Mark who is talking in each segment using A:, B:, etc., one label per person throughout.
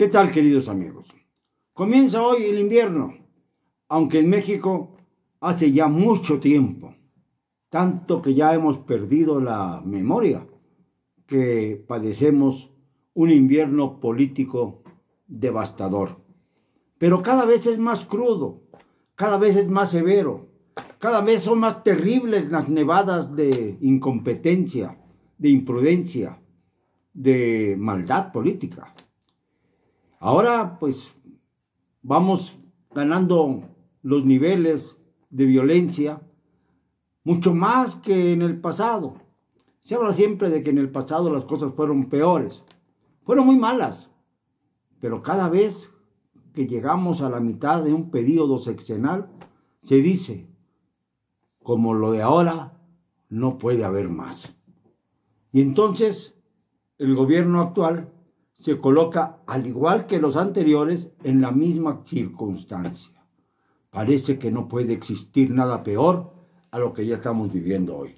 A: ¿Qué tal, queridos amigos? Comienza hoy el invierno, aunque en México hace ya mucho tiempo, tanto que ya hemos perdido la memoria, que padecemos un invierno político devastador. Pero cada vez es más crudo, cada vez es más severo, cada vez son más terribles las nevadas de incompetencia, de imprudencia, de maldad política. Ahora pues vamos ganando los niveles de violencia mucho más que en el pasado. Se habla siempre de que en el pasado las cosas fueron peores. Fueron muy malas. Pero cada vez que llegamos a la mitad de un periodo seccional, se dice, como lo de ahora, no puede haber más. Y entonces el gobierno actual se coloca, al igual que los anteriores, en la misma circunstancia. Parece que no puede existir nada peor a lo que ya estamos viviendo hoy.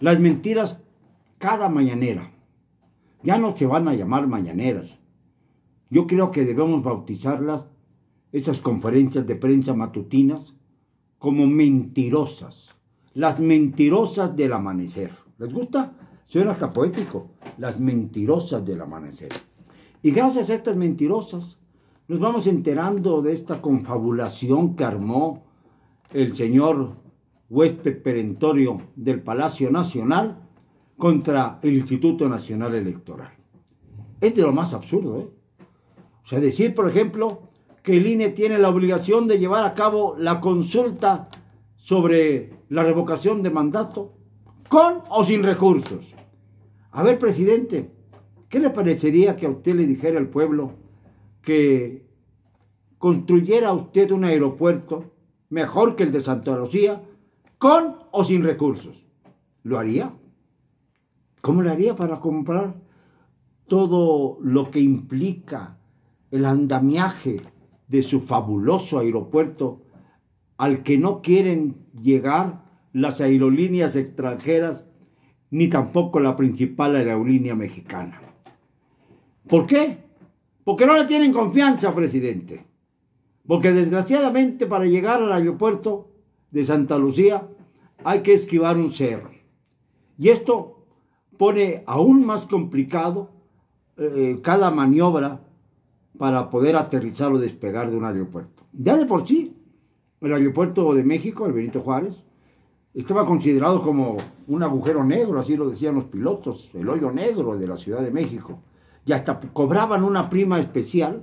A: Las mentiras cada mañanera. Ya no se van a llamar mañaneras. Yo creo que debemos bautizarlas, esas conferencias de prensa matutinas, como mentirosas. Las mentirosas del amanecer. ¿Les gusta? Suena hasta poético. Las mentirosas del amanecer. Y gracias a estas mentirosas nos vamos enterando de esta confabulación que armó el señor huésped perentorio del Palacio Nacional contra el Instituto Nacional Electoral. Es de lo más absurdo, ¿eh? O sea, decir, por ejemplo, que el INE tiene la obligación de llevar a cabo la consulta sobre la revocación de mandato con o sin recursos. A ver, presidente, ¿Qué le parecería que a usted le dijera al pueblo que construyera usted un aeropuerto mejor que el de Santa Lucía, con o sin recursos? ¿Lo haría? ¿Cómo lo haría para comprar todo lo que implica el andamiaje de su fabuloso aeropuerto al que no quieren llegar las aerolíneas extranjeras ni tampoco la principal aerolínea mexicana? ¿Por qué? Porque no le tienen confianza, presidente. Porque desgraciadamente para llegar al aeropuerto de Santa Lucía hay que esquivar un cerro. Y esto pone aún más complicado eh, cada maniobra para poder aterrizar o despegar de un aeropuerto. Ya de por sí, el aeropuerto de México, el Benito Juárez, estaba considerado como un agujero negro, así lo decían los pilotos, el hoyo negro de la Ciudad de México y hasta cobraban una prima especial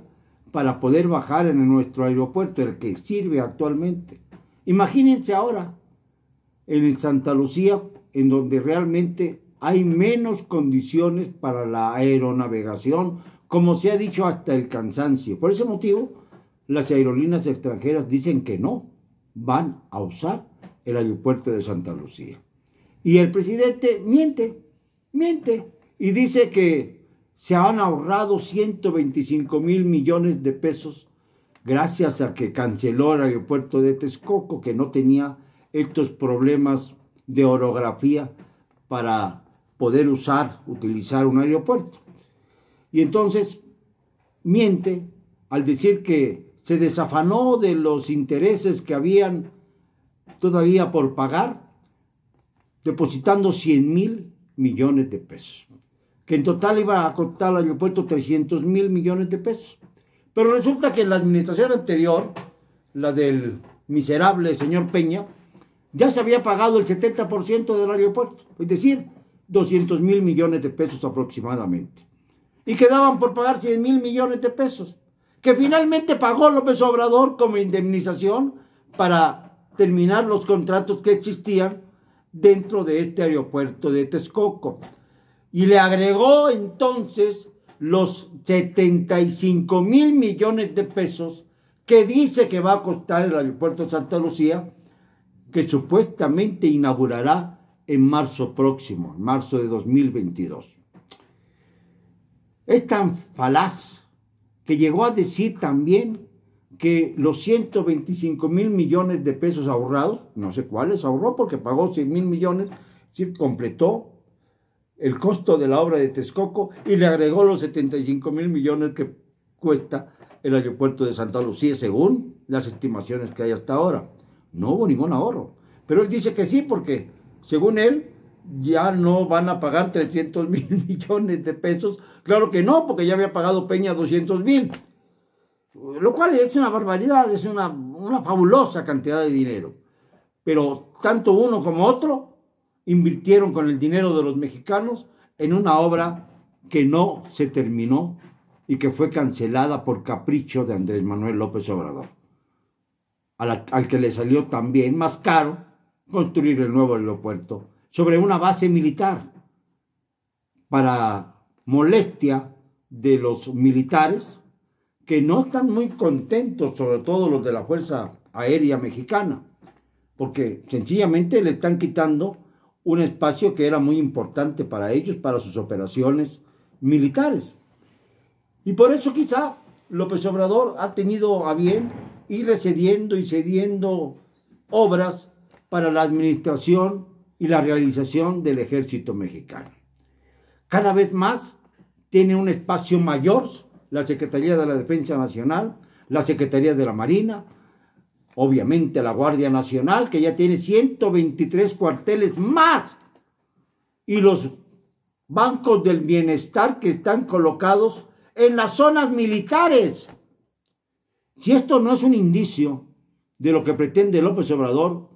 A: para poder bajar en nuestro aeropuerto, el que sirve actualmente. Imagínense ahora en Santa Lucía, en donde realmente hay menos condiciones para la aeronavegación, como se ha dicho hasta el cansancio. Por ese motivo, las aerolíneas extranjeras dicen que no, van a usar el aeropuerto de Santa Lucía. Y el presidente miente, miente, y dice que se han ahorrado 125 mil millones de pesos gracias a que canceló el aeropuerto de Texcoco, que no tenía estos problemas de orografía para poder usar, utilizar un aeropuerto. Y entonces miente al decir que se desafanó de los intereses que habían todavía por pagar, depositando 100 mil millones de pesos que en total iba a costar al aeropuerto 300 mil millones de pesos. Pero resulta que en la administración anterior, la del miserable señor Peña, ya se había pagado el 70% del aeropuerto, es decir, 200 mil millones de pesos aproximadamente. Y quedaban por pagar 100 mil millones de pesos, que finalmente pagó López Obrador como indemnización para terminar los contratos que existían dentro de este aeropuerto de Texcoco y le agregó entonces los 75 mil millones de pesos que dice que va a costar el aeropuerto Santa Lucía, que supuestamente inaugurará en marzo próximo, en marzo de 2022. Es tan falaz que llegó a decir también que los 125 mil millones de pesos ahorrados, no sé cuáles ahorró porque pagó 6 mil millones, si completó el costo de la obra de Texcoco y le agregó los 75 mil millones que cuesta el aeropuerto de Santa Lucía, según las estimaciones que hay hasta ahora. No hubo ningún ahorro. Pero él dice que sí, porque según él, ya no van a pagar 300 mil millones de pesos. Claro que no, porque ya había pagado Peña 200 mil. Lo cual es una barbaridad, es una, una fabulosa cantidad de dinero. Pero tanto uno como otro invirtieron con el dinero de los mexicanos en una obra que no se terminó y que fue cancelada por capricho de Andrés Manuel López Obrador, al, que le salió también más caro construir el nuevo aeropuerto sobre una base militar para molestia de los militares que no están muy contentos, sobre todo los de la Fuerza Aérea Mexicana, porque sencillamente le están quitando un espacio que era muy importante para ellos, para sus operaciones militares. Y por eso quizá López Obrador ha tenido a bien ir cediendo y cediendo obras para la administración y la realización del ejército mexicano. Cada vez más tiene un espacio mayor la Secretaría de la Defensa Nacional, la Secretaría de la Marina, Obviamente la Guardia Nacional, que ya tiene 123 cuarteles más. Y los bancos del bienestar que están colocados en las zonas militares. Si esto no es un indicio de lo que pretende López Obrador,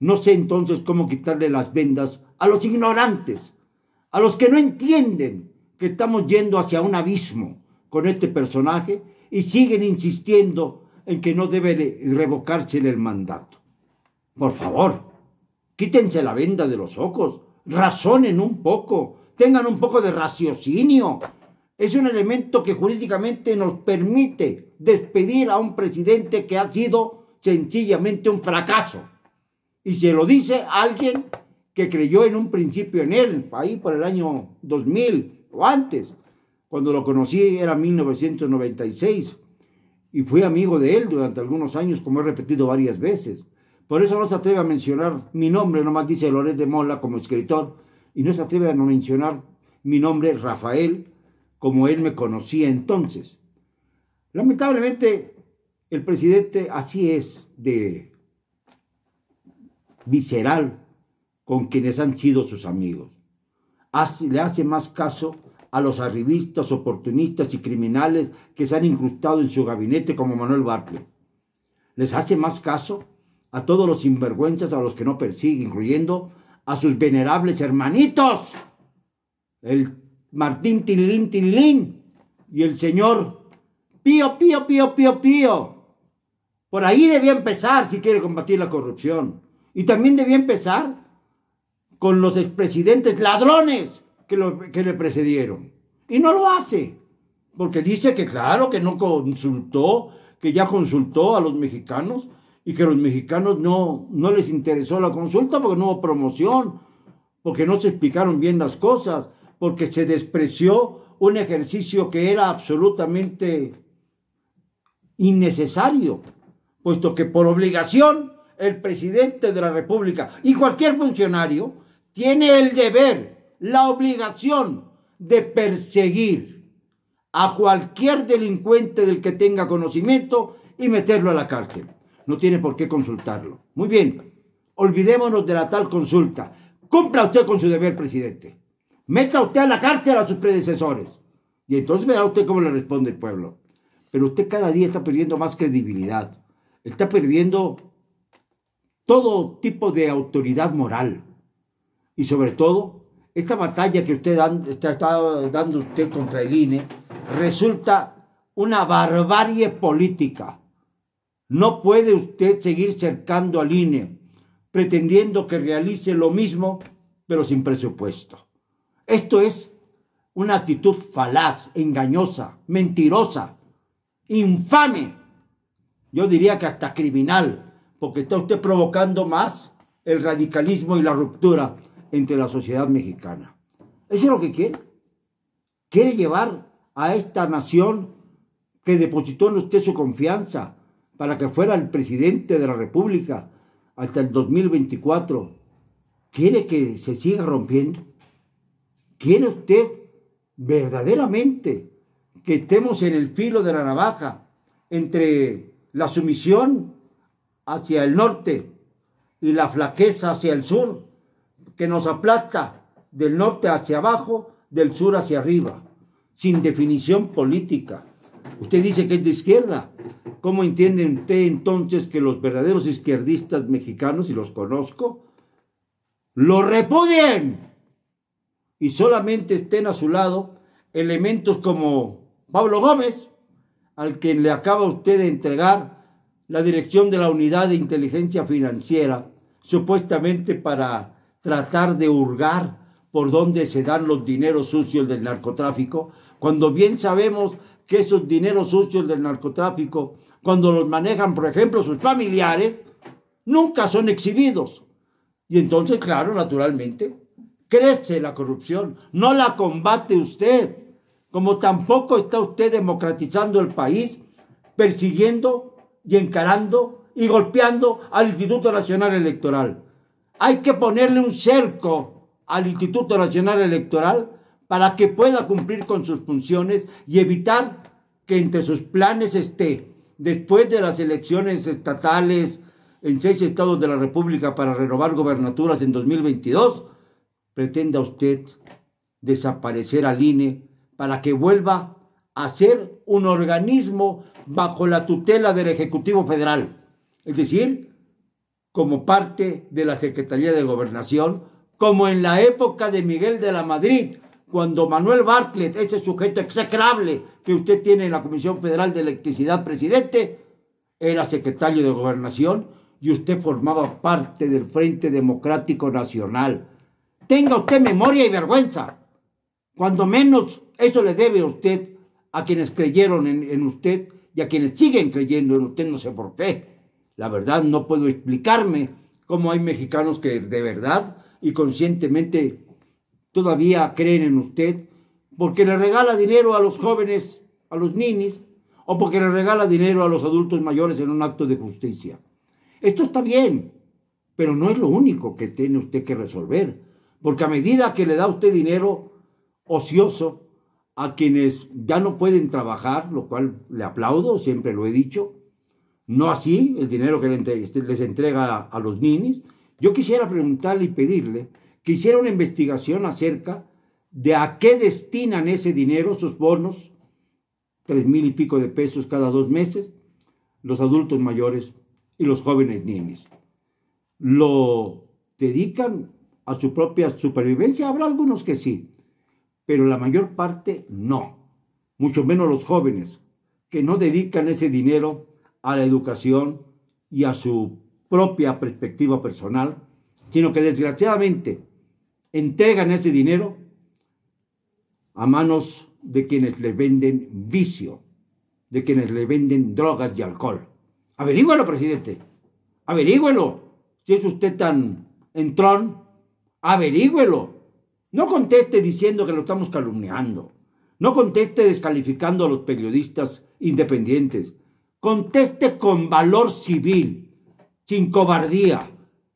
A: no sé entonces cómo quitarle las vendas a los ignorantes, a los que no entienden que estamos yendo hacia un abismo con este personaje y siguen insistiendo en que no debe revocarse en el mandato. Por favor, quítense la venda de los ojos, razonen un poco, tengan un poco de raciocinio. Es un elemento que jurídicamente nos permite despedir a un presidente que ha sido sencillamente un fracaso. Y se lo dice alguien que creyó en un principio en él, ahí por el año 2000 o antes. Cuando lo conocí era 1996 y fui amigo de él durante algunos años, como he repetido varias veces. Por eso no se atreve a mencionar mi nombre, nomás dice Loret de Mola como escritor, y no se atreve a no mencionar mi nombre, Rafael, como él me conocía entonces. Lamentablemente, el presidente así es de visceral con quienes han sido sus amigos. Así, le hace más caso a los arribistas, oportunistas y criminales que se han incrustado en su gabinete como Manuel Barclay. ¿Les hace más caso a todos los sinvergüenzas a los que no persigue, incluyendo a sus venerables hermanitos, el Martín Tililín Tililín y el señor Pío Pío Pío Pío Pío? Por ahí debía empezar si quiere combatir la corrupción. Y también debía empezar con los expresidentes ladrones que, le precedieron. Y no lo hace, porque dice que claro, que no consultó, que ya consultó a los mexicanos y que los mexicanos no, no les interesó la consulta porque no hubo promoción, porque no se explicaron bien las cosas, porque se despreció un ejercicio que era absolutamente innecesario, puesto que por obligación el presidente de la República y cualquier funcionario tiene el deber la obligación de perseguir a cualquier delincuente del que tenga conocimiento y meterlo a la cárcel. No tiene por qué consultarlo. Muy bien, olvidémonos de la tal consulta. Cumpla usted con su deber, presidente. Meta usted a la cárcel a sus predecesores. Y entonces verá usted cómo le responde el pueblo. Pero usted cada día está perdiendo más credibilidad. Está perdiendo todo tipo de autoridad moral. Y sobre todo, esta batalla que usted está, dando usted contra el INE resulta una barbarie política. No puede usted seguir cercando al INE, pretendiendo que realice lo mismo, pero sin presupuesto. Esto es una actitud falaz, engañosa, mentirosa, infame. Yo diría que hasta criminal, porque está usted provocando más el radicalismo y la ruptura entre la sociedad mexicana. Eso es lo que quiere. Quiere llevar a esta nación que depositó en usted su confianza para que fuera el presidente de la República hasta el 2024. ¿Quiere que se siga rompiendo? ¿Quiere usted verdaderamente que estemos en el filo de la navaja entre la sumisión hacia el norte y la flaqueza hacia el sur? que nos aplasta del norte hacia abajo, del sur hacia arriba, sin definición política. Usted dice que es de izquierda. ¿Cómo entiende usted entonces que los verdaderos izquierdistas mexicanos, y los conozco, lo repudien? Y solamente estén a su lado elementos como Pablo Gómez, al que le acaba usted de entregar la dirección de la unidad de inteligencia financiera, supuestamente para tratar de hurgar por dónde se dan los dineros sucios del narcotráfico, cuando bien sabemos que esos dineros sucios del narcotráfico, cuando los manejan, por ejemplo, sus familiares, nunca son exhibidos. Y entonces, claro, naturalmente, crece la corrupción, no la combate usted, como tampoco está usted democratizando el país, persiguiendo y encarando y golpeando al Instituto Nacional Electoral. Hay que ponerle un cerco al Instituto Nacional Electoral para que pueda cumplir con sus funciones y evitar que entre sus planes esté, después de las elecciones estatales en seis estados de la República para renovar gobernaturas en 2022, pretenda usted desaparecer al INE para que vuelva a ser un organismo bajo la tutela del Ejecutivo Federal, es decir, como parte de la Secretaría de Gobernación, como en la época de Miguel de la Madrid, cuando Manuel Bartlett, ese sujeto execrable que usted tiene en la Comisión Federal de Electricidad, presidente, era secretario de Gobernación y usted formaba parte del Frente Democrático Nacional. Tenga usted memoria y vergüenza. Cuando menos eso le debe a usted, a quienes creyeron en, en usted y a quienes siguen creyendo en usted, no sé por qué. La verdad, no puedo explicarme cómo hay mexicanos que de verdad y conscientemente todavía creen en usted porque le regala dinero a los jóvenes, a los ninis, o porque le regala dinero a los adultos mayores en un acto de justicia. Esto está bien, pero no es lo único que tiene usted que resolver, porque a medida que le da usted dinero ocioso a quienes ya no pueden trabajar, lo cual le aplaudo, siempre lo he dicho, no así el dinero que este, les entrega a los ninis. Yo quisiera preguntarle y pedirle que hiciera una investigación acerca de a qué destinan ese dinero, sus bonos, tres mil y pico de pesos cada dos meses, los adultos mayores y los jóvenes ninis. ¿Lo dedican a su propia supervivencia? Habrá algunos que sí, pero la mayor parte no, mucho menos los jóvenes, que no dedican ese dinero a la educación y a su propia perspectiva personal, sino que desgraciadamente entregan ese dinero a manos de quienes le venden vicio, de quienes le venden drogas y alcohol. Averígüelo, presidente. Averígüelo. Si es usted tan entrón, averígüelo. No conteste diciendo que lo estamos calumniando. No conteste descalificando a los periodistas independientes conteste con valor civil, sin cobardía,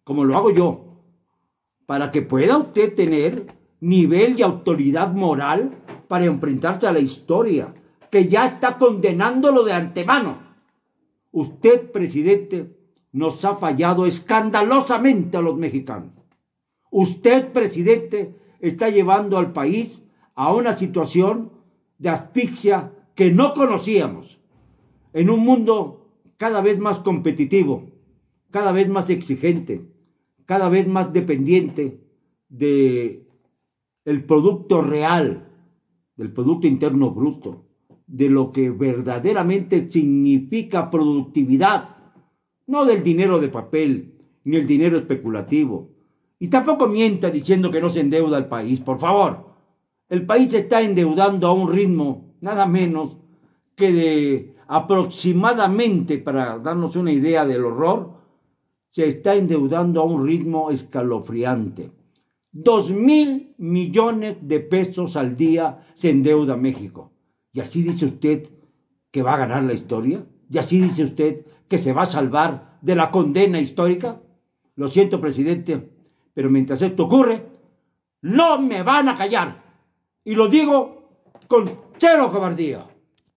A: como lo hago yo, para que pueda usted tener nivel de autoridad moral para enfrentarse a la historia, que ya está condenándolo de antemano. Usted, presidente, nos ha fallado escandalosamente a los mexicanos. Usted, presidente, está llevando al país a una situación de asfixia que no conocíamos en un mundo cada vez más competitivo, cada vez más exigente, cada vez más dependiente de el producto real, del producto interno bruto, de lo que verdaderamente significa productividad, no del dinero de papel ni el dinero especulativo. Y tampoco mienta diciendo que no se endeuda el país, por favor. El país se está endeudando a un ritmo nada menos que de aproximadamente, para darnos una idea del horror, se está endeudando a un ritmo escalofriante. Dos mil millones de pesos al día se endeuda México. ¿Y así dice usted que va a ganar la historia? ¿Y así dice usted que se va a salvar de la condena histórica? Lo siento, presidente, pero mientras esto ocurre, no me van a callar. Y lo digo con cero cobardía.